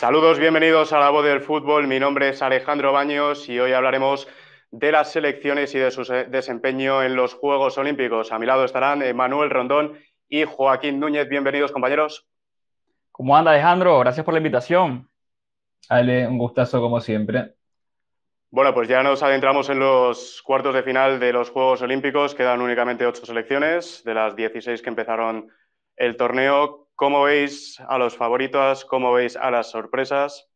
Saludos, bienvenidos a la voz del fútbol. Mi nombre es Alejandro Baños y hoy hablaremos de las selecciones y de su desempeño en los Juegos Olímpicos. A mi lado estarán eh, Manuel Rondón y Joaquín Núñez. Bienvenidos, compañeros. ¿Cómo anda, Alejandro? Gracias por la invitación. Ale, un gustazo como siempre. Bueno, pues ya nos adentramos en los cuartos de final de los Juegos Olímpicos. Quedan únicamente ocho selecciones de las 16 que empezaron el torneo. ¿Cómo veis a los favoritos? ¿Cómo veis a las sorpresas?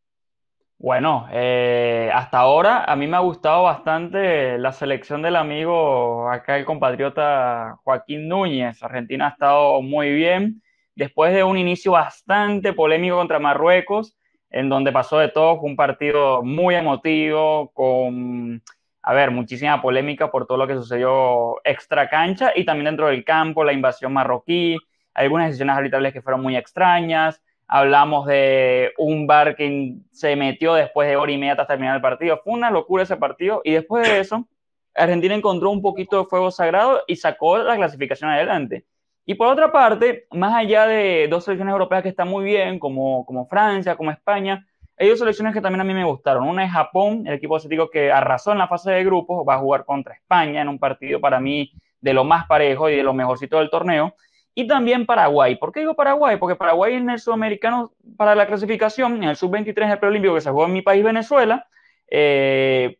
Bueno, eh, hasta ahora a mí me ha gustado bastante la selección del amigo, acá el compatriota Joaquín Núñez. Argentina ha estado muy bien después de un inicio bastante polémico contra Marruecos, en donde pasó de todo, un partido muy emotivo, con, a ver, muchísima polémica por todo lo que sucedió extra cancha y también dentro del campo, la invasión marroquí, algunas decisiones arbitrales que fueron muy extrañas. Hablamos de un bar que se metió después de hora y media hasta terminar el partido. Fue una locura ese partido. Y después de eso, Argentina encontró un poquito de fuego sagrado y sacó la clasificación adelante. Y por otra parte, más allá de dos selecciones europeas que están muy bien, como, como Francia, como España, hay dos selecciones que también a mí me gustaron. Una es Japón, el equipo asiático que arrasó en la fase de grupos, va a jugar contra España en un partido para mí de lo más parejo y de lo mejorcito del torneo y también Paraguay. ¿Por qué digo Paraguay? Porque Paraguay en el sudamericano para la clasificación, en el sub-23 del preolímpico que se jugó en mi país, Venezuela, eh,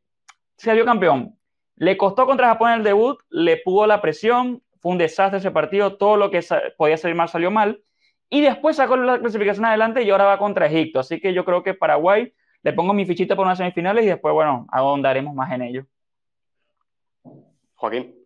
salió campeón. Le costó contra Japón el debut, le pudo la presión, fue un desastre ese partido, todo lo que podía salir mal salió mal, y después sacó la clasificación adelante y ahora va contra Egipto. Así que yo creo que Paraguay le pongo mi fichita por unas semifinales y después, bueno, ahondaremos más en ello. Joaquín.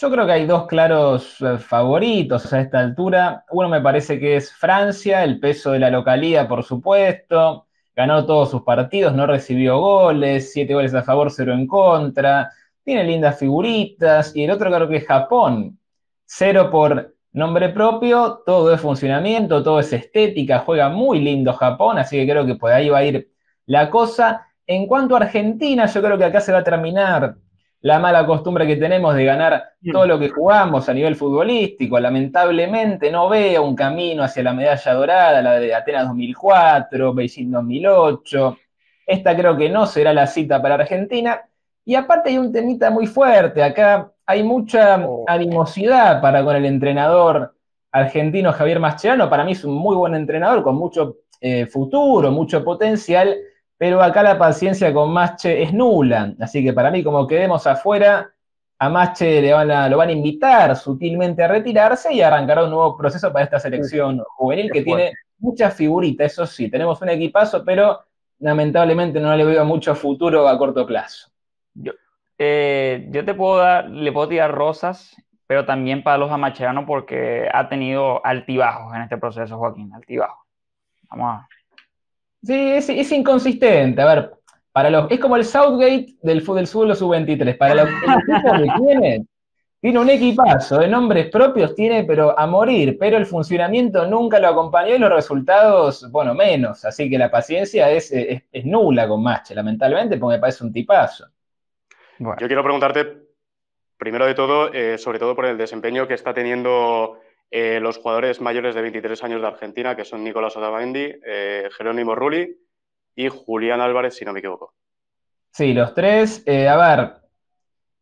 Yo creo que hay dos claros eh, favoritos a esta altura. Uno me parece que es Francia, el peso de la localidad por supuesto. Ganó todos sus partidos, no recibió goles, siete goles a favor, cero en contra. Tiene lindas figuritas. Y el otro creo que es Japón. Cero por nombre propio, todo es funcionamiento, todo es estética. Juega muy lindo Japón, así que creo que por ahí va a ir la cosa. En cuanto a Argentina, yo creo que acá se va a terminar la mala costumbre que tenemos de ganar todo lo que jugamos a nivel futbolístico. Lamentablemente no veo un camino hacia la medalla dorada, la de Atenas 2004, Beijing 2008. Esta creo que no será la cita para Argentina. Y aparte hay un temita muy fuerte. Acá hay mucha oh. animosidad para con el entrenador argentino Javier Mascherano. Para mí es un muy buen entrenador con mucho eh, futuro, mucho potencial pero acá la paciencia con Mache es nula. Así que para mí, como quedemos afuera, a Mache le lo van a invitar sutilmente a retirarse y arrancar un nuevo proceso para esta selección juvenil que tiene muchas figuritas, eso sí, tenemos un equipazo, pero lamentablemente no le veo mucho futuro a corto plazo. Yo, eh, te puedo dar, le puedo tirar rosas, pero también para los amacheanos porque ha tenido altibajos en este proceso, Joaquín, altibajos. Vamos a Sí, es, inconsistente. A ver, para los, es como el Southgate del fútbol suelo sub-23. Para los que tienen, tiene un equipazo de nombres propios, tiene pero a morir, pero el funcionamiento nunca lo acompañó y los resultados, bueno, menos. Así que la paciencia es, nula con Mache, lamentablemente, porque me parece un tipazo. Yo quiero preguntarte, primero de todo, eh, sobre todo por el desempeño que está teniendo eh, los jugadores mayores de 23 años de Argentina, que son Nicolás Otamendi, eh, Jerónimo Rulli y Julián Álvarez, si no me equivoco. Sí, los tres. Eh, a ver,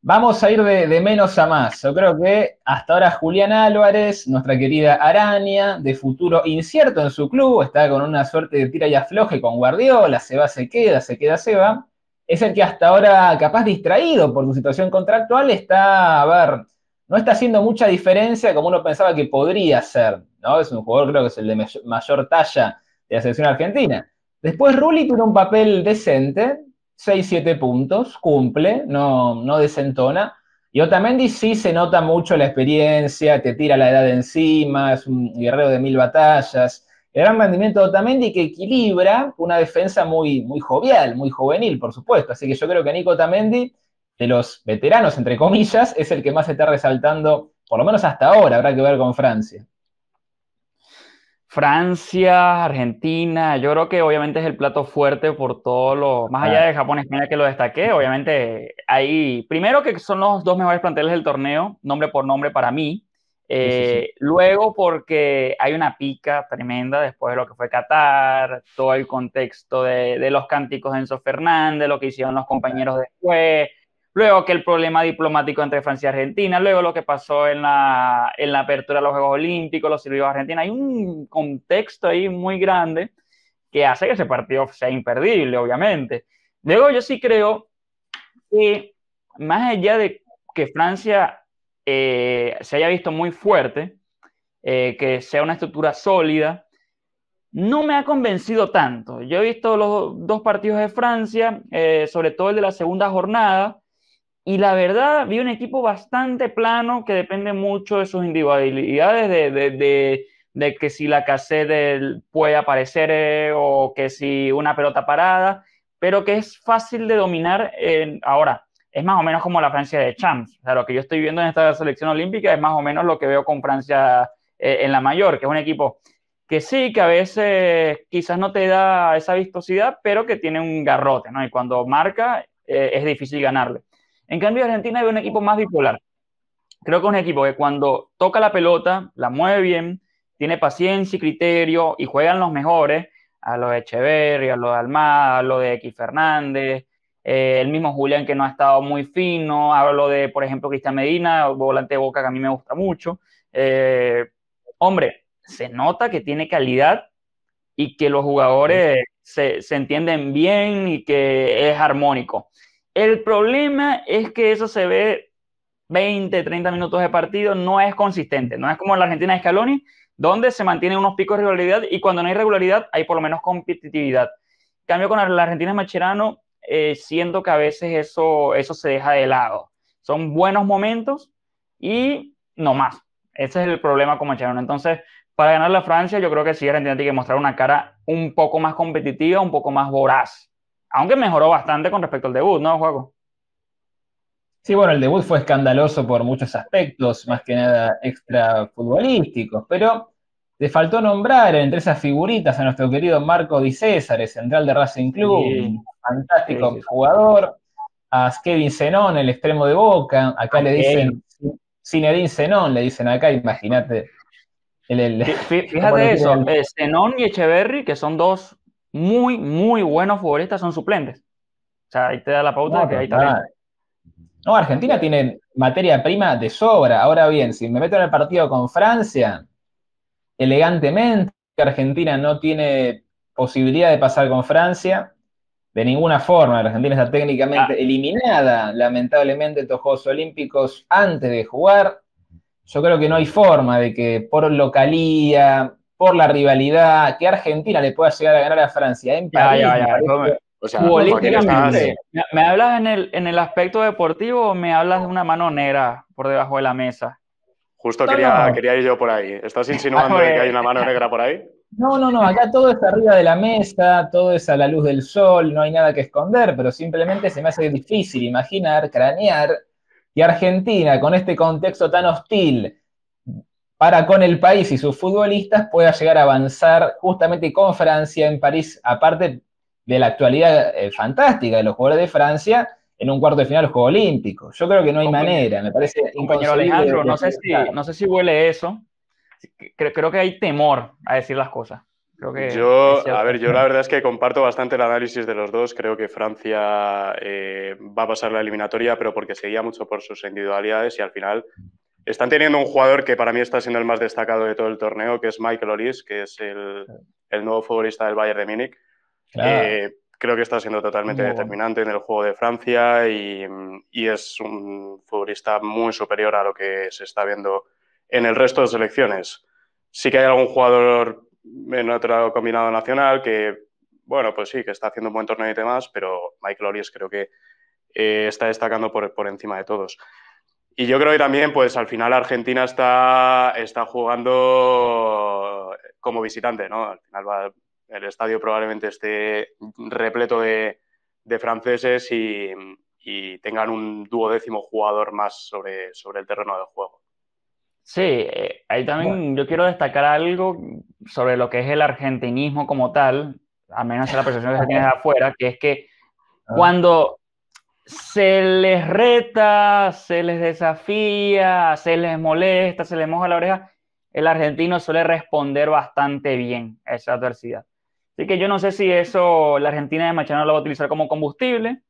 vamos a ir de, de, menos a más. Yo creo que hasta ahora Julián Álvarez, nuestra querida Araña, de futuro incierto en su club, está con una suerte de tira y afloje con Guardiola, se va, se queda, se queda, se va. Es el que hasta ahora, capaz distraído por su situación contractual, está, a ver, no está haciendo mucha diferencia como uno pensaba que podría ser, ¿no? Es un jugador, creo que es el de mayor talla de la selección argentina. Después Rulli tiene un papel decente, 6-7 puntos, cumple, no, no desentona. Y Otamendi sí se nota mucho la experiencia, te tira la edad encima, es un guerrero de mil batallas. El gran rendimiento de Otamendi que equilibra una defensa muy, muy jovial, muy juvenil, por supuesto. Así que yo creo que Nico Otamendi de los veteranos, entre comillas, es el que más se está resaltando, por lo menos hasta ahora, habrá que ver con Francia. Francia, Argentina, yo creo que obviamente es el plato fuerte por todo lo, más allá ah. de Japón, España que lo destaqué, obviamente ahí, primero que son los dos mejores planteles del torneo, nombre por nombre para mí, eh, luego porque hay una pica tremenda después de lo que fue Qatar, todo el contexto de, de los cánticos de Enzo Fernández, lo que hicieron los compañeros después, luego que el problema diplomático entre Francia y Argentina, luego lo que pasó en la, apertura de los Juegos Olímpicos, los sirvió a Argentina. Hay un contexto ahí muy grande que hace que ese partido sea imperdible, obviamente. Luego yo sí creo que más allá de que Francia eh, se haya visto muy fuerte, eh, que sea una estructura sólida, no me ha convencido tanto. Yo he visto los dos partidos de Francia, eh, sobre todo el de la segunda jornada, y la verdad, vi un equipo bastante plano que depende mucho de sus individualidades, de, de, de, que si la cassette puede aparecer eh, o que si una pelota parada, pero que es fácil de dominar ahora. Es más o menos como la Francia de Champs. O lo que yo estoy viendo en esta selección olímpica es más o menos lo que veo con Francia eh, en la mayor, que es un equipo que sí, que a veces quizás no te da esa vistosidad, pero que tiene un garrote, ¿no? Y cuando marca eh, es difícil ganarle. En cambio, Argentina es un equipo más bipolar. Creo que es un equipo que cuando toca la pelota, la mueve bien, tiene paciencia y criterio y juegan los mejores, a los de Echeverri, a los de Almada, a los de X Fernández, eh, el mismo Julián que no ha estado muy fino, hablo de, por ejemplo, Cristian Medina, volante de Boca que a mí me gusta mucho. Eh, hombre, se nota que tiene calidad y que los jugadores se entienden bien y que es armónico. El problema es que eso se ve 20, 30 minutos de partido, no es consistente, no es como en la Argentina de Scaloni, donde se mantienen unos picos de regularidad y cuando no hay regularidad hay por lo menos competitividad. cambio con la Argentina de Macherano, eh, siento que a veces eso, eso se deja de lado. Son buenos momentos y no más. Ese es el problema con Macherano. Entonces, para ganar la Francia, yo creo que sí Argentina tiene que mostrar una cara un poco más competitiva, un poco más voraz. Aunque mejoró bastante con respecto al debut, ¿no, Juaco? Sí, bueno, el debut fue escandaloso por muchos aspectos, más que nada extra futbolísticos, pero le faltó nombrar entre esas figuritas a nuestro querido Marco Di César, central de Racing Club, un fantástico jugador, a Kevin Zenón, el extremo de Boca, acá le dicen Cinerín Zenón, le dicen acá, imagínate. Fíjate eso, eh, Zenón y Echeverry, que son dos muy, muy buenos futbolistas son suplentes. O sea, ahí te da la pauta no, de que No, Argentina tiene materia prima de sobra. Ahora bien, si me meto en el partido con Francia, elegantemente, Argentina no tiene posibilidad de pasar con Francia. De ninguna forma, Argentina está técnicamente ah. eliminada, lamentablemente, estos Juegos Olímpicos antes de jugar. Yo creo que no hay forma de que por localía, por la rivalidad que Argentina le pueda llegar a ganar a Francia Ya, ya, o políticamente. ¿Me, hablas en el, aspecto deportivo o me hablas de una mano negra por debajo de la mesa? Justo quería, quería, ir yo por ahí. ¿Estás insinuando ah, que hay una mano negra por ahí? No, no, no. Acá todo está arriba de la mesa, todo es a la luz del sol, no hay nada que esconder, pero simplemente se me hace difícil imaginar, cranear que Argentina, con este contexto tan hostil, para con el país y sus futbolistas pueda llegar a avanzar justamente con Francia en París, aparte de la actualidad eh, fantástica de los jugadores de Francia en un cuarto de final los Juegos Olímpicos. Yo creo que no hay manera, me parece Compañero Alejandro, no sé, si, no sé si huele eso, creo, creo que hay temor a decir las cosas. que yo, a ver, yo la verdad es que comparto bastante el análisis de los dos. Creo que Francia eh, va a pasar la eliminatoria, pero porque seguía mucho por sus individualidades y al final están teniendo un jugador que para mí está siendo el más destacado de todo el torneo, que es Michael Loris que es el, nuevo futbolista del Bayern de Múnich. Eh, creo que está siendo totalmente determinante en el juego de Francia y, es un futbolista muy superior a lo que se está viendo en el resto de selecciones. Sí que hay algún jugador en otro combinado nacional que, bueno, pues sí, que está haciendo un buen torneo y demás, pero Michael Loris creo que eh, está destacando por encima de todos. Y yo creo que también, pues al final Argentina está, está jugando como visitante, ¿no? Al final el estadio probablemente esté repleto de, franceses y, tengan un duodécimo jugador más sobre, sobre el terreno de juego. Sí, eh, ahí también yo quiero destacar algo sobre lo que es el argentinismo como tal, a menos la percepción que se tiene afuera, que es que ah. cuando se les reta, se les desafía, se les molesta, se les moja la oreja, el argentino suele responder bastante bien a esa adversidad. Así que yo no sé si eso la Argentina de Machado lo va a utilizar como combustible.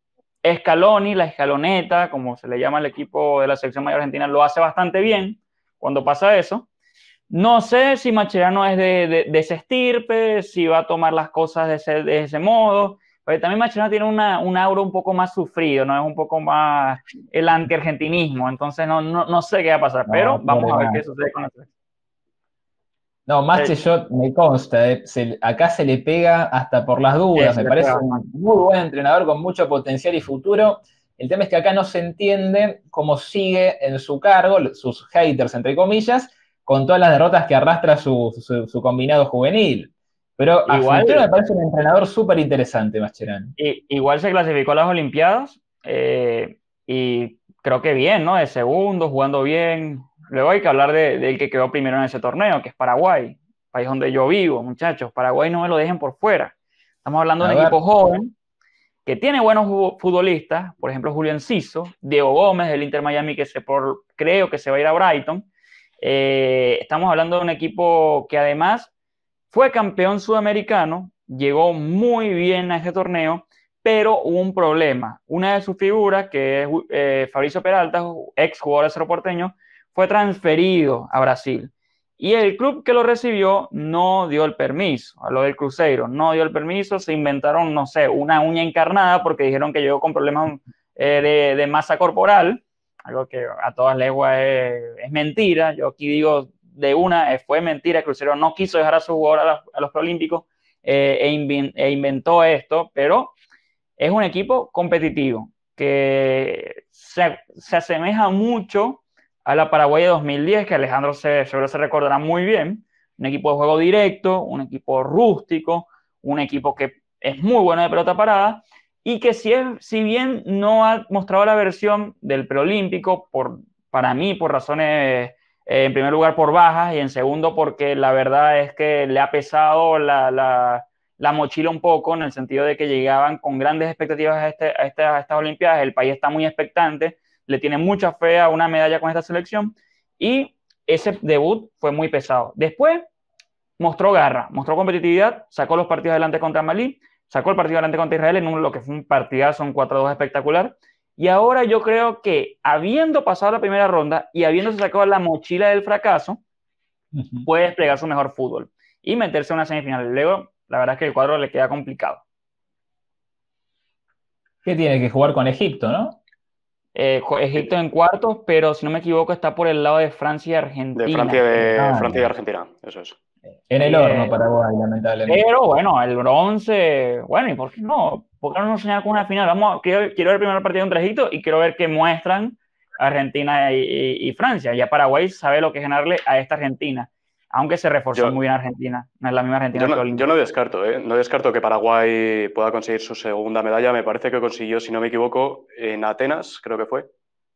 Escaloni, la escaloneta, como se le llama al equipo de la selección mayor argentina, lo hace bastante bien cuando pasa eso. No sé si Macherano es de, de, ese estirpe, si va a tomar las cosas de ese, de ese modo, también Mascherano tiene un aura un poco más sufrido, ¿no? Es un poco más el antiargentinismo, Entonces, no, no, sé qué va a pasar, pero vamos a ver qué sucede con la No, Mache eh, yo me consta, eh, acá se le pega hasta por las dudas. me parece un muy buen entrenador con mucho potencial y futuro. El tema es que acá no se entiende cómo sigue en su cargo, sus haters, entre comillas, con todas las derrotas que arrastra su combinado juvenil. Pero igual, me parece un entrenador súper interesante, Mascherano. Igual se clasificó a las Olimpiadas eh, y creo que bien, ¿no? De segundo, jugando bien. Luego hay que hablar del que quedó primero en ese torneo, que es Paraguay, país donde yo vivo, muchachos. Paraguay no me lo dejen por fuera. Estamos hablando de un equipo joven que tiene buenos futbolistas, por ejemplo Julián Ciso, Diego Gómez del Inter Miami, que se por, creo que se va a ir a Brighton. Eh, estamos hablando de un equipo que además fue campeón sudamericano, llegó muy bien a este torneo, pero hubo un problema. Una de sus figuras, que es eh, Fabricio Peralta, ex jugador de Porteño, fue transferido a Brasil. Y el club que lo recibió no dio el permiso, a lo del Cruzeiro, no dio el permiso, se inventaron, no sé, una uña encarnada porque dijeron que llegó con problemas eh, de, masa corporal, algo que a todas leguas es, es mentira. Yo aquí digo, de una, eh, fue mentira, Crucero no quiso dejar a su jugador a, los preolímpicos, eh, e, e, inventó esto, pero es un equipo competitivo que se, asemeja mucho a la Paraguay de 2010, que Alejandro se, seguro se recordará muy bien, un equipo de juego directo, un equipo rústico, un equipo que es muy bueno de pelota parada y que si, si bien no ha mostrado la versión del preolímpico, por, para mí, por razones eh, en primer lugar por bajas y en segundo porque la verdad es que le ha pesado la, mochila un poco en el sentido de que llegaban con grandes expectativas a, este, este estas Olimpiadas, el país está muy expectante, le tiene mucha fe a una medalla con esta selección y ese debut fue muy pesado. Después mostró garra, mostró competitividad, sacó los partidos adelante contra Malí, sacó el partido adelante contra Israel en un, lo que fue un partidazo, un 4-2 espectacular y ahora yo creo que habiendo pasado la primera ronda y habiéndose sacado la mochila del fracaso, puede desplegar su mejor fútbol y meterse en una semifinal. Luego, la verdad es que el cuadro le queda complicado. Que tiene que jugar con Egipto, ¿no? Eh, Egipto en cuartos, pero si no me equivoco está por el lado de Francia y Argentina. De Francia, de, ah, y Argentina, eso es. En el horno eh, Paraguay, lamentablemente. Pero bueno, el bronce, bueno, ¿y por qué no? Porque no nos enseñan con una final? Vamos, quiero, ver el primer partido de un trajito y quiero ver qué muestran Argentina y, Francia y, Francia. Ya Paraguay sabe lo que es ganarle a esta Argentina, aunque se reforzó muy bien Argentina. No es la misma Argentina. Yo no, descarto, ¿eh? no descarto que Paraguay pueda conseguir su segunda medalla. Me parece que consiguió, si no me equivoco, en Atenas, creo que fue,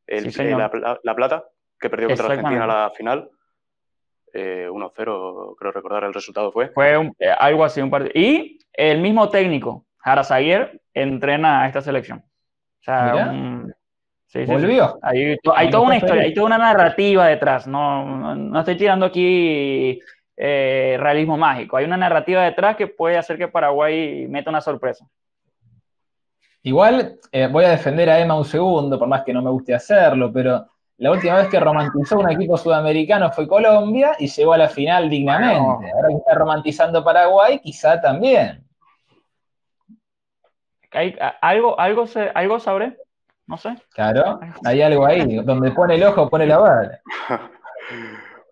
el, eh, la, plata, que perdió contra Argentina la final. 1-0, eh, creo recordar el resultado fue. Fue algo así, un partido. Y el mismo técnico, Harazaguer entrena a esta selección. O sea, Volvió. Hay, toda una historia, hay toda una narrativa detrás. No, no, estoy tirando aquí eh, realismo mágico. Hay una narrativa detrás que puede hacer que Paraguay meta una sorpresa. Igual eh, voy a defender a Emma un segundo, por más que no me guste hacerlo, pero la última vez que romantizó un equipo sudamericano fue Colombia y llegó a la final dignamente. Ahora que está romantizando Paraguay, quizá también algo, algo, algo sabré, no sé. Claro, hay algo ahí, donde pone el ojo, pone la bala.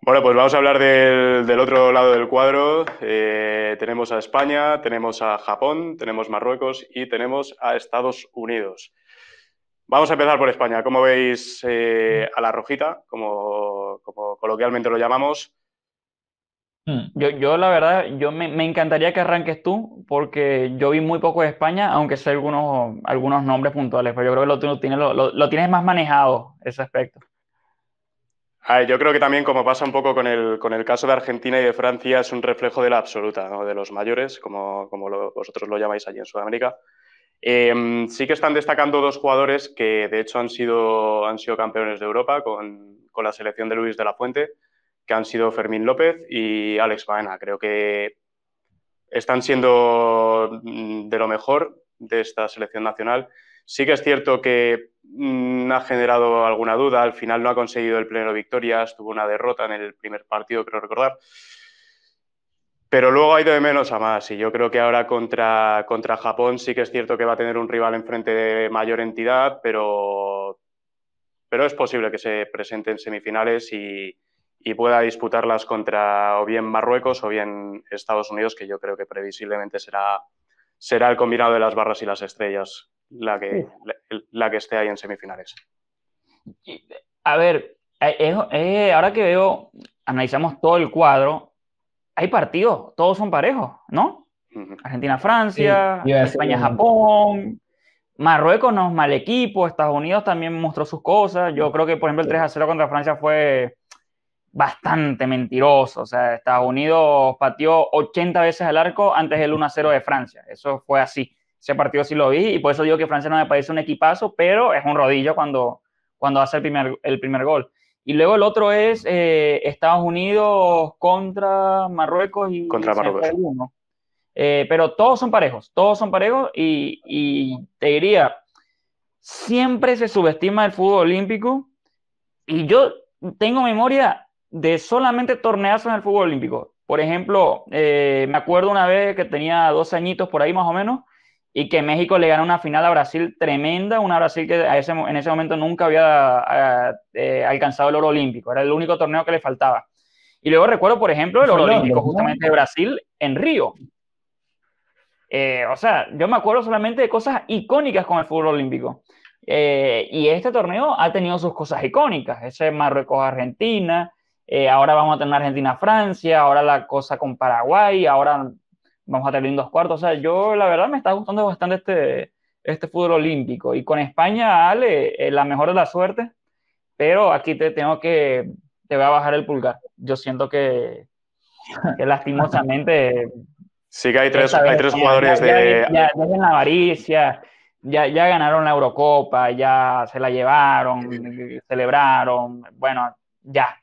Bueno, pues vamos a hablar del, otro lado del cuadro. Eh, tenemos a España, tenemos a Japón, tenemos Marruecos y tenemos a Estados Unidos. Vamos a empezar por España. Como veis eh, a la rojita, como, como, coloquialmente lo llamamos? Mm. Yo, yo, la verdad, yo me, me, encantaría que arranques tú, porque yo vi muy poco de España, aunque sé algunos, algunos nombres puntuales, pero yo creo que lo, tienes, más manejado ese aspecto. yo creo que también, como pasa un poco con el, con el caso de Argentina y de Francia, es un reflejo de la absoluta, de los mayores, como, como vosotros lo llamáis allí en Sudamérica. Eh, sí que están destacando dos jugadores que, de hecho, han sido, han sido campeones de Europa con, con la selección de Luis de la Fuente que han sido Fermín López y Alex Baena. Creo que están siendo mm, de lo mejor de esta selección nacional. Sí que es cierto que mm, ha generado alguna duda, al final no ha conseguido el pleno victorias, tuvo una derrota en el primer partido, creo recordar. Pero luego ha ido de menos a más y yo creo que ahora contra, contra Japón sí que es cierto que va a tener un rival enfrente de mayor entidad, pero, pero es posible que se presente en semifinales y, y pueda disputarlas contra o bien Marruecos o bien Estados Unidos, que yo creo que previsiblemente será, será el combinado de las barras y las estrellas la que, la, que esté ahí en semifinales. A ver, ahora que veo, analizamos todo el cuadro, hay partidos, todos son parejos, ¿no? Argentina-Francia, España-Japón. Marruecos no es mal equipo, Estados Unidos también mostró sus cosas. Yo creo que, por ejemplo, el 3 0 contra Francia fue bastante mentiroso. O sea, Estados Unidos pateó 80 veces al arco antes del 1-0 de Francia. Eso fue así. Ese partido sí lo vi y por eso digo que Francia no me parece un equipazo, pero es un rodillo cuando, cuando hace el primer, el primer gol. Y luego el otro es eh, Estados Unidos contra Marruecos y contra Marruecos. Eh, pero todos son parejos, todos son parejos y te diría, siempre se subestima el fútbol olímpico y yo tengo memoria de solamente torneos en el fútbol olímpico. Por ejemplo, eh, me acuerdo una vez que tenía dos añitos por ahí más o menos y que México le ganó una final a Brasil tremenda, una Brasil que en ese momento nunca había eh, alcanzado el oro olímpico, era el único torneo que le faltaba. Y luego recuerdo, por ejemplo, el oro olímpico justamente de Brasil en Río. Eh, o sea, yo me acuerdo solamente de cosas icónicas con el fútbol olímpico. y este torneo ha tenido sus cosas icónicas, ese Marruecos-Argentina, eh, ahora vamos a tener Argentina-Francia, ahora la cosa con Paraguay, ahora vamos a tener un dos cuartos. O sea, yo la verdad me está gustando bastante este, este fútbol olímpico. Y con España, Ale, eh, la mejor de la suerte, pero aquí te tengo que, te voy a bajar el pulgar. Yo siento que, que lastimosamente... Sí que hay tres, tres jugadores de... Ya, ya, en avaricia, ya, ya ganaron la Eurocopa, ya se la llevaron, celebraron, bueno,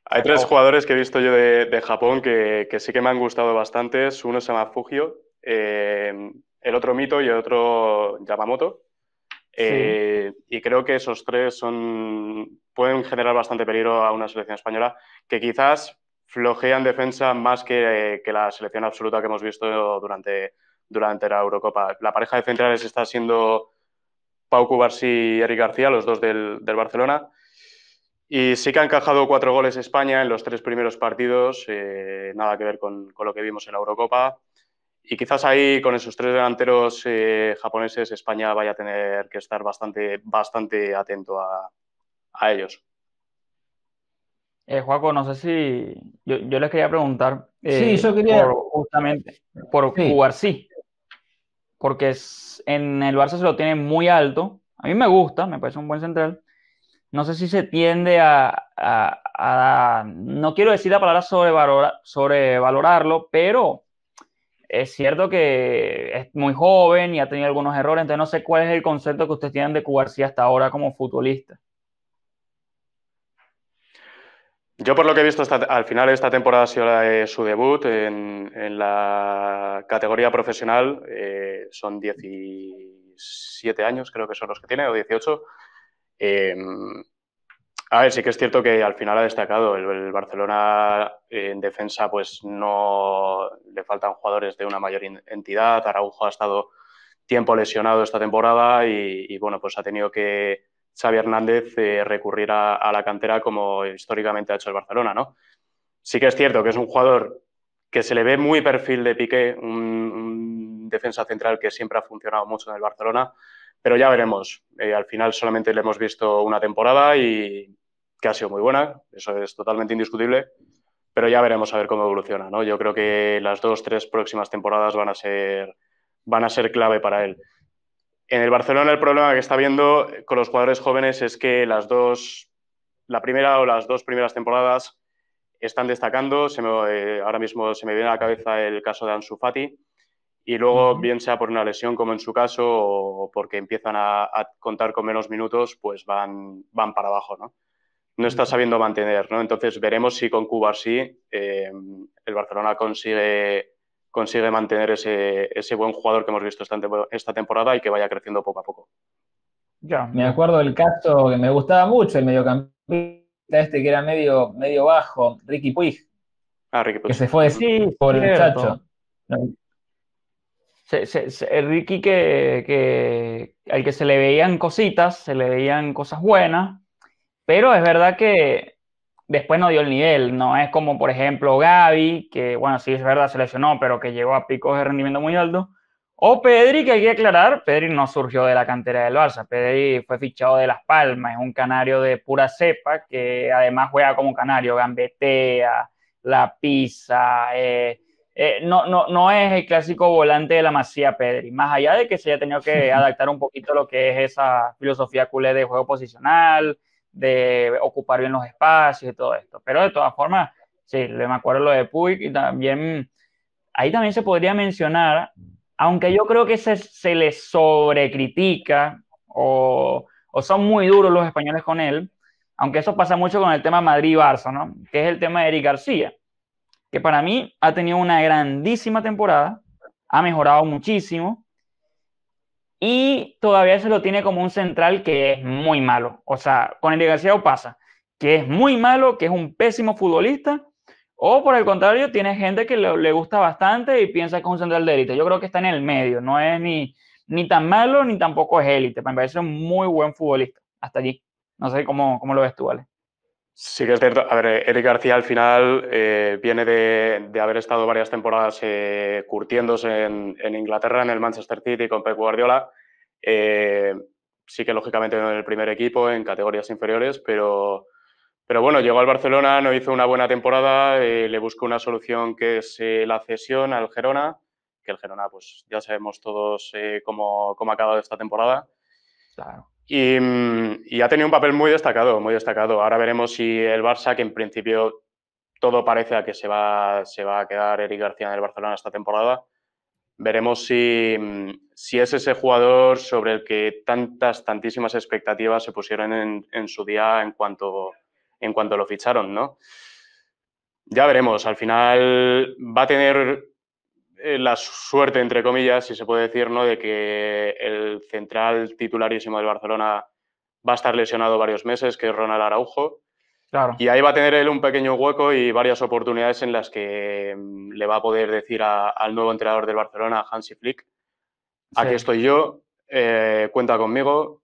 hay tres jugadores que he visto yo de, Japón que, sí que me han gustado bastante. Uno se llama Fugio, eh, el otro Mito y el otro Yamamoto. Eh, y creo que esos tres pueden generar bastante peligro a una selección española que quizás flojea en defensa más que, la selección absoluta que hemos visto durante, durante la Eurocopa. La pareja de centrales está siendo Pau Cubarsí y Eric García, los dos del, del Barcelona. Y sí que ha encajado cuatro goles España en los tres primeros partidos, eh, nada que ver con, lo que vimos en la Eurocopa. Y quizás ahí con esos tres delanteros eh, japoneses España vaya a tener que estar bastante, bastante atento a, ellos. Eh, no sé si yo, les quería preguntar. sí, eh, eso quería. justamente por jugar sí. Porque en el Barça se lo tiene muy alto. A mí me gusta, me parece un buen central no sé si se tiende a, no quiero decir la palabra sobre sobrevalorarlo, pero es cierto que es muy joven y ha tenido algunos errores, entonces no sé cuál es el concepto que ustedes tienen de si hasta ahora como futbolista. Yo por lo que he visto al final de esta temporada ha sido su debut en, la categoría profesional, eh, son 17 años creo que son los que tiene, o 18, Em, a ver, sí que es cierto que al final ha destacado el, Barcelona en defensa, pues no le faltan jugadores de una mayor entidad. Araujo ha estado tiempo lesionado esta temporada y, bueno, pues ha tenido que Xavi Hernández eh, recurrir a, la cantera como históricamente ha hecho el Barcelona, ¿no? Sí que es cierto que es un jugador que se le ve muy perfil de Piqué, un defensa central que siempre ha funcionado mucho en el Barcelona, pero ya veremos. Eh, al final solamente le hemos visto una temporada y que ha sido muy buena, eso es totalmente indiscutible, pero ya veremos a ver cómo evoluciona. Yo creo que las dos, tres próximas temporadas van a ser, van a ser clave para él. En el Barcelona el problema que está viendo con los jugadores jóvenes es que las dos, la primera o las dos primeras temporadas están destacando. Eh, ahora mismo se me viene a la cabeza el caso de Ansu Fati, y luego, bien sea por una lesión como en su caso o porque empiezan a, contar con menos minutos, pues van, van para abajo, ¿no? no está sabiendo mantener, ¿no? Entonces veremos si con Cuba sí eh, el Barcelona consigue, consigue mantener ese, ese, buen jugador que hemos visto esta, temporada y que vaya creciendo poco a poco. Ya, me acuerdo del caso que me gustaba mucho, el mediocampista este que era medio, medio bajo, Ricky Puig. Ah, Ricky Puig. Que se fue de sí por el chacho. Se, que, al que se le veían cositas, se le veían cosas buenas, pero es verdad que después no dio el nivel, no es como por ejemplo Gaby, que bueno, sí es verdad, se lesionó, pero que llegó a picos de rendimiento muy alto, o Pedri, que hay que aclarar, Pedri no surgió de la cantera del Barça, Pedri fue fichado de Las Palmas, es un canario de pura cepa, que además juega como canario, gambetea, la pisa, eh, eh, no, no, es el clásico volante de la Masía Pedri, más allá de que se haya tenido que adaptar un poquito lo que es esa filosofía culé de juego posicional, de ocupar bien los espacios y todo esto. Pero de todas formas, sí, me acuerdo lo de Puig y también, ahí también se podría mencionar, aunque yo creo que se, se le sobrecritica o, o son muy duros los españoles con él, aunque eso pasa mucho con el tema Madrid-Barça, Que es el tema de Eric García para mí ha tenido una grandísima temporada, ha mejorado muchísimo y todavía se lo tiene como un central que es muy malo. O sea, con el desgraciado pasa que es muy malo, que es un pésimo futbolista, o por el contrario, tiene gente que le, gusta bastante y piensa que es un central de élite. Yo creo que está en el medio, no es ni, ni tan malo ni tampoco es élite. Me parece un muy buen futbolista. Hasta allí. No sé cómo, cómo lo ves tú, Ale. Sí que es cierto. A ver, Eric García al final eh, viene de, de, haber estado varias temporadas eh, curtiéndose en, en, Inglaterra, en el Manchester City con Pep Guardiola. Eh, sí que lógicamente en el primer equipo, en categorías inferiores, pero, pero bueno, llegó al Barcelona, no hizo una buena temporada, eh, le buscó una solución que es la cesión al Gerona, que el Gerona pues ya sabemos todos cómo, cómo ha acabado esta temporada. Claro. Mm, y, ha tenido un papel muy destacado, muy destacado. Ahora veremos si el Barça, que en principio todo parece a que se va, se va a quedar Eric García en el Barcelona esta temporada, veremos si, mm, es ese jugador sobre el que tantas, tantísimas expectativas se pusieron en, en su día en cuanto, en cuanto lo ficharon, ¿no? Ya veremos, al final va a tener eh, la suerte, entre comillas, si se puede decir, ¿no? de que el central titularísimo del Barcelona va a estar lesionado varios meses, que es Ronald Araujo. Y ahí va a tener él un pequeño hueco y varias oportunidades en las que mm, le va a poder decir al nuevo entrenador del Barcelona, Hansi Flick, aquí estoy yo, eh, cuenta conmigo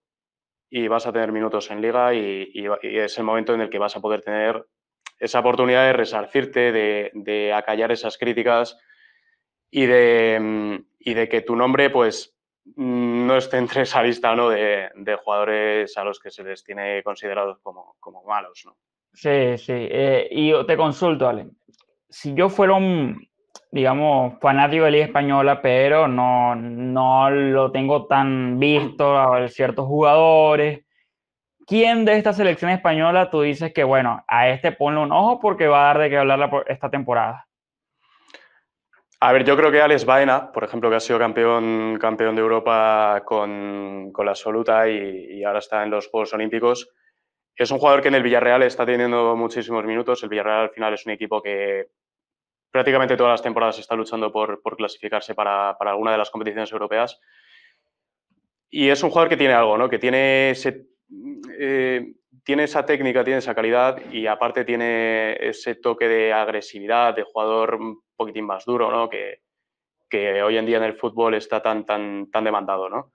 y vas a tener minutos en liga y, es el momento en el que vas a poder tener esa oportunidad de resarcirte, de acallar esas críticas, y de, de que tu nombre pues mm, no esté entre esa lista ¿no? de, jugadores a los que se les tiene considerados como, malos. ¿no? Sí, sí. Eh, y te consulto, Ale. Si yo fuera un, digamos, fanático de Liga Española, pero no, no lo tengo tan visto a ciertos jugadores, ¿quién de esta selección española tú dices que, bueno, a este ponle un ojo porque va a dar de qué hablar esta temporada? A ver, yo creo que Alex Baena, por ejemplo, que ha sido campeón, campeón de Europa con, la absoluta y, ahora está en los Juegos Olímpicos, es un jugador que en el Villarreal está teniendo muchísimos minutos. El Villarreal al final es un equipo que prácticamente todas las temporadas está luchando por, por clasificarse para, alguna de las competiciones europeas. Y es un jugador que tiene algo, ¿no? Que tiene eh, tiene esa técnica, tiene esa calidad y aparte tiene ese toque de agresividad, de jugador poquitín más duro, ¿no? Que, que hoy en día en el fútbol está tan, tan, tan demandado, ¿no?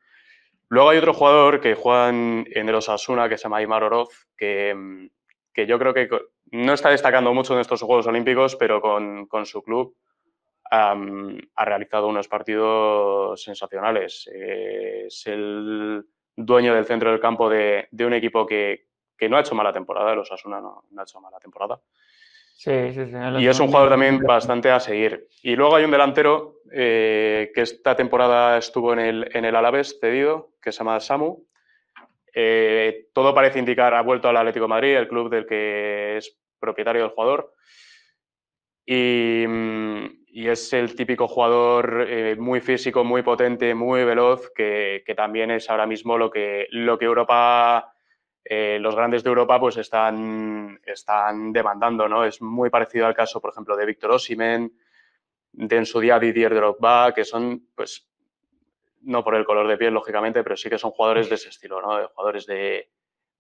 Luego hay otro jugador que juega en, el Osasuna, que se llama Aymar Oroz, que, que, yo creo que no está destacando mucho en estos Juegos Olímpicos, pero con, con su club ha realizado unos partidos sensacionales. Eh, es el dueño del centro del campo de, de un equipo que, que, no ha hecho mala temporada, el Osasuna no, no ha hecho mala temporada. Y es un jugador también bastante a seguir. Y luego hay un delantero eh, que esta temporada estuvo en el, en el Alavés cedido, que se llama Samu. Eh, todo parece indicar, ha vuelto al Atlético de Madrid, el club del que es propietario el jugador. Mm, y, es el típico jugador eh, muy físico, muy potente, muy veloz, que, también es ahora mismo lo que, lo que Europa eh, los grandes de Europa pues están, están demandando, ¿no? Es muy parecido al caso, por ejemplo, de Víctor Osimen, de en su día Didier Drogba, que son, pues, no por el color de piel, lógicamente, pero sí que son jugadores de ese estilo, ¿no? Jugadores de,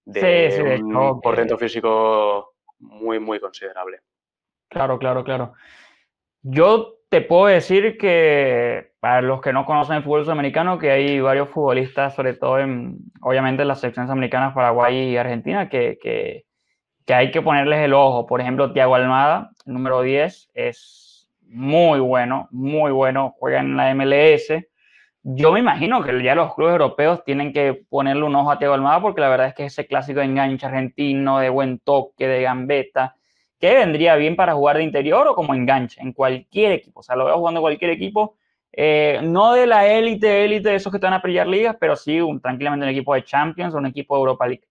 de sí, un portento físico muy, muy considerable. Claro, claro, claro. Yo te puedo decir que para los que no conocen el fútbol sudamericano, que hay varios futbolistas, sobre todo en, obviamente, las secciones americanas, Paraguay y Argentina, que, hay que ponerles el ojo. Por ejemplo, Tiago Almada, número 10, es muy bueno, muy bueno, juega en la MLS. Yo me imagino que ya los clubes europeos tienen que ponerle un ojo a Tiago Almada porque la verdad es que ese clásico de enganche argentino, de buen toque, de gambeta, que vendría bien para jugar de interior o como enganche en cualquier equipo. O sea, lo veo jugando en cualquier equipo. Eh, no de la élite, élite de esos que están a pelear ligas, pero sí un, tranquilamente un equipo de Champions o un equipo de Europa League.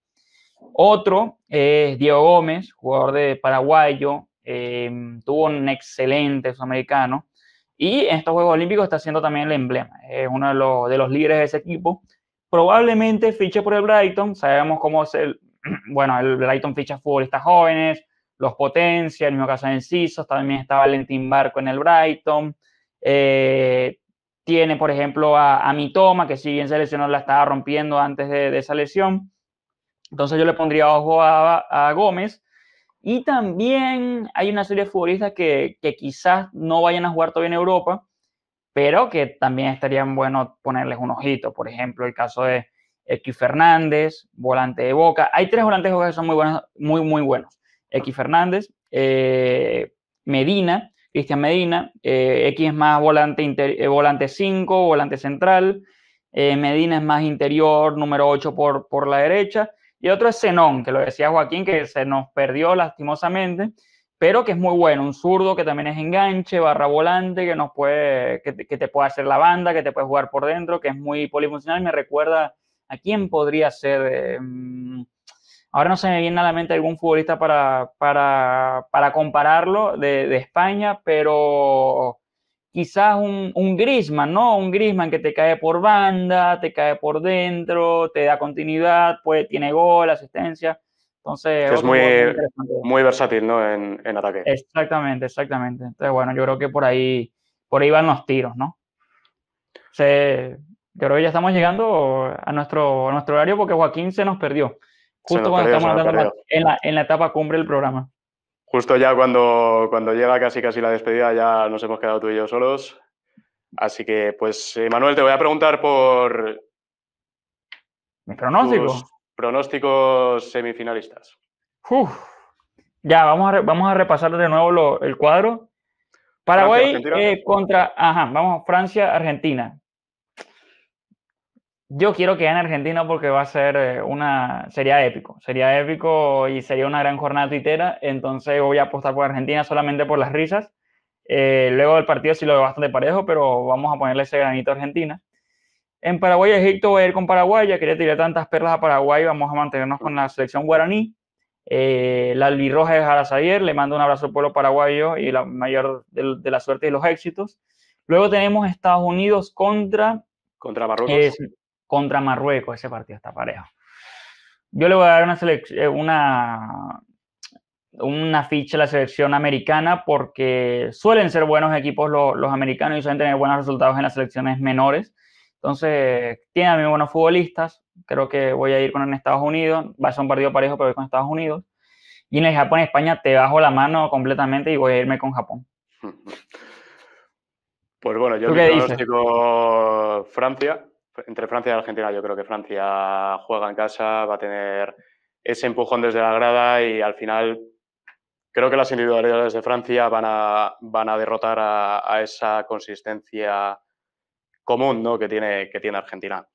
Otro es Diego Gómez, jugador de paraguayo, em, tuvo un excelente sudamericano y en estos Juegos Olímpicos está siendo también el emblema, es uno de los, de los líderes de ese equipo. Probablemente fiche por el Brighton, sabemos cómo es el, bueno, el Brighton ficha futbolistas jóvenes, los potencia, en mismo caso de Encisos, también está Valentín Barco en el Brighton. Eh, tiene, por ejemplo, a, a, Mitoma, que si bien se la estaba rompiendo antes de, esa lesión. Entonces yo le pondría ojo a, Gómez. Y también hay una serie de futbolistas que, que quizás no vayan a jugar todavía en Europa, pero que también estarían bueno ponerles un ojito. Por ejemplo, el caso de X Fernández, volante de Boca. Hay tres volantes que son muy buenos, muy, muy buenos. X Fernández, eh, Medina, Cristian Medina, eh, X es más volante 5, eh, volante, central, Medina es más interior, número 8 por, por la derecha, y otro es Zenón, que lo decía Joaquín, que se nos perdió lastimosamente, pero que es muy bueno, un zurdo que también es enganche, barra volante, que, nos puede, que, que te puede hacer la banda, que te puede jugar por dentro, que es muy polifuncional, me recuerda a quién podría ser... Ahora no se me viene a la mente algún futbolista para, para, compararlo de, España, pero quizás un, un Grisman, ¿no? Un Grisman que te cae por banda, te cae por dentro, te da continuidad, puede, tiene gol, asistencia. Entonces, es muy, muy versátil, ¿no? En, ataque. Exactamente, exactamente. Entonces, bueno, yo creo que por ahí, por ahí van los tiros, ¿no? yo creo que ya estamos llegando a nuestro, a nuestro horario porque Joaquín se nos perdió. Justo cuando estamos en, la, etapa cumbre del programa. Justo ya cuando, cuando llega casi casi la despedida, ya nos hemos quedado tú y yo solos. Así que, pues, eh, Manuel, te voy a preguntar por. pronósticos pronósticos semifinalistas. Ya, vamos a, vamos a repasar de nuevo el cuadro. Paraguay eh, contra. Ajá, vamos, Francia, Argentina. Yo quiero que en Argentina porque va a ser eh, una. sería épico. Sería épico y sería una gran jornada tuitera. Entonces voy a apostar por Argentina solamente por las risas. Eh, luego del partido sí lo veo bastante parejo, pero vamos a ponerle ese granito a Argentina. En Paraguay y Egipto voy a ir con Paraguay. Ya quería tirar tantas perlas a Paraguay. Vamos a mantenernos con la selección guaraní. Eh, la albirroja es salir, Le mando un abrazo al pueblo paraguayo y la mayor de, la suerte y los éxitos. Luego tenemos Estados Unidos contra contra Marruecos contra Marruecos, ese partido está parejo. Yo le voy a dar una, eh, una, una ficha a la selección americana porque suelen ser buenos equipos los, americanos y suelen tener buenos resultados en las selecciones menores. Entonces, tiene mí buenos futbolistas. Creo que voy a ir con Estados Unidos. Va a ser un partido parejo, pero voy con Estados Unidos. Y en el Japón-España te bajo la mano completamente y voy a irme con Japón. Pues bueno, yo Francia, entre Francia y Argentina yo creo que Francia juega en casa, va a tener ese empujón desde la grada y al final creo que las individualidades de Francia van a, van a derrotar a, esa consistencia común ¿no? que, tiene, que tiene Argentina.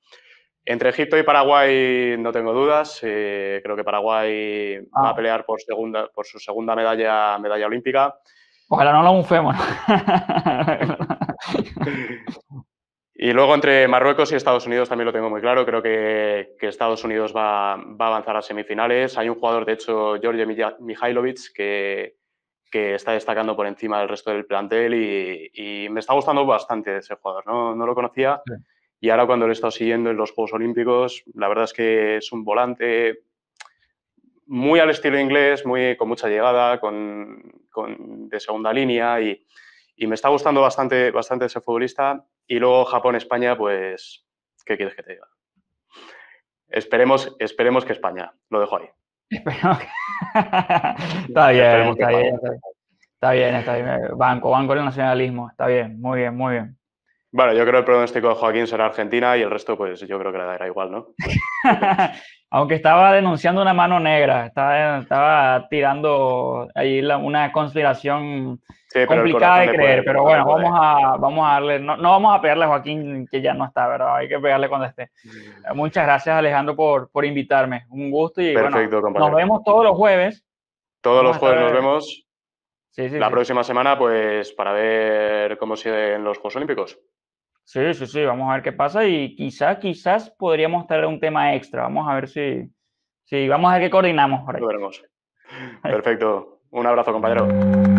Entre Egipto y Paraguay no tengo dudas. Eh, creo que Paraguay va a ah. pelear por, segunda, por su segunda medalla, medalla olímpica. Ojalá no la bufemos. Y luego entre Marruecos y Estados Unidos también lo tengo muy claro. Creo que, Estados Unidos va, a avanzar a semifinales. Hay un jugador, de hecho, George Mihailovic, que, que está destacando por encima del resto del plantel y, me está gustando bastante ese jugador. No, lo conocía y ahora cuando lo he estado siguiendo en los Juegos Olímpicos, la verdad es que es un volante muy al estilo inglés, muy, con mucha llegada, con, de segunda línea y, me está gustando bastante, bastante ese futbolista y luego Japón-España, pues, ¿qué quieres que te diga? Esperemos, esperemos que España, lo dejo ahí. está bien, está, bien Banco, banco del nacionalismo. Está bien, muy bien, muy bien. Bueno, yo creo que el pronóstico de Joaquín será Argentina y el resto, pues yo creo que le dará igual, ¿no? Aunque estaba denunciando una mano negra, estaba, tirando ahí una conspiración complicada de creer, pero bueno, vamos a, vamos a darle, no, vamos a pegarle a Joaquín que ya no está, ¿verdad? Hay que pegarle cuando esté. Mm. Eh, muchas gracias Alejandro por, por invitarme, un gusto y bueno, nos vemos todos los jueves. Todos los jueves nos vemos. la próxima semana, pues, para ver cómo siguen los Juegos Olímpicos. Sí, sí, sí, vamos a ver qué pasa y quizás, quizás podríamos traer un tema extra. Vamos a ver si, si vamos a ver qué coordinamos. Perfecto. Un abrazo, compañero.